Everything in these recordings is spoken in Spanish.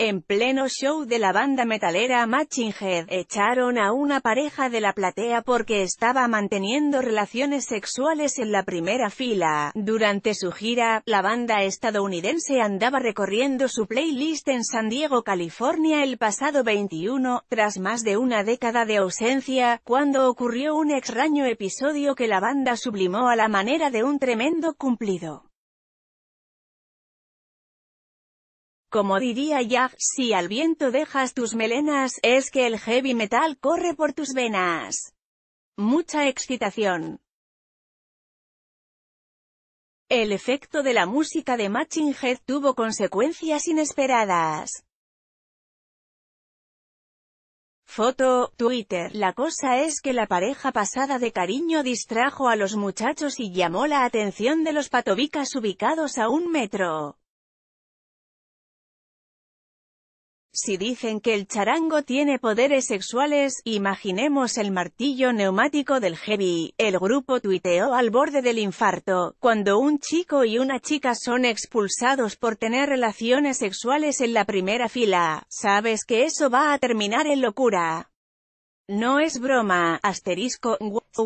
En pleno show de la banda metalera Matching Head, echaron a una pareja de la platea porque estaba manteniendo relaciones sexuales en la primera fila. Durante su gira, la banda estadounidense andaba recorriendo su playlist en San Diego, California el pasado 21, tras más de una década de ausencia, cuando ocurrió un extraño episodio que la banda sublimó a la manera de un tremendo cumplido. Como diría Jack, si al viento dejas tus melenas, es que el heavy metal corre por tus venas. Mucha excitación. El efecto de la música de Matching Head tuvo consecuencias inesperadas. Foto, Twitter. La cosa es que la pareja pasada de cariño distrajo a los muchachos y llamó la atención de los patobicas ubicados a un metro. Si dicen que el charango tiene poderes sexuales, imaginemos el martillo neumático del Heavy. El grupo tuiteó al borde del infarto, cuando un chico y una chica son expulsados por tener relaciones sexuales en la primera fila. Sabes que eso va a terminar en locura. No es broma, asterisco,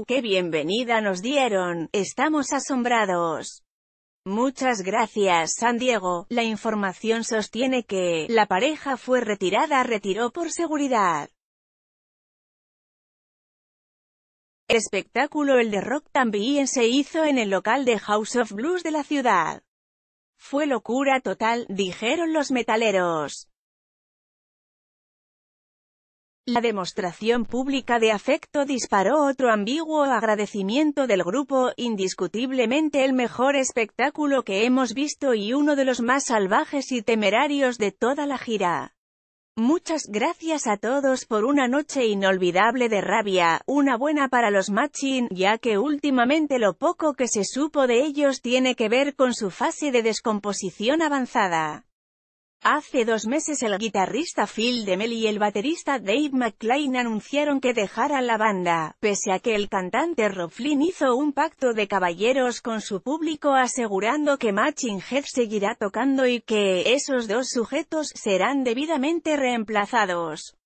qué bienvenida nos dieron, estamos asombrados. Muchas gracias San Diego. La información sostiene que, la pareja fue retirada retiró por seguridad. espectáculo El de Rock también se hizo en el local de House of Blues de la ciudad. Fue locura total, dijeron los metaleros. La demostración pública de afecto disparó otro ambiguo agradecimiento del grupo, indiscutiblemente el mejor espectáculo que hemos visto y uno de los más salvajes y temerarios de toda la gira. Muchas gracias a todos por una noche inolvidable de rabia, una buena para los Machin, ya que últimamente lo poco que se supo de ellos tiene que ver con su fase de descomposición avanzada. Hace dos meses el guitarrista Phil DeMel y el baterista Dave McClain anunciaron que dejaran la banda, pese a que el cantante Rob hizo un pacto de caballeros con su público asegurando que Matching Head seguirá tocando y que, esos dos sujetos, serán debidamente reemplazados.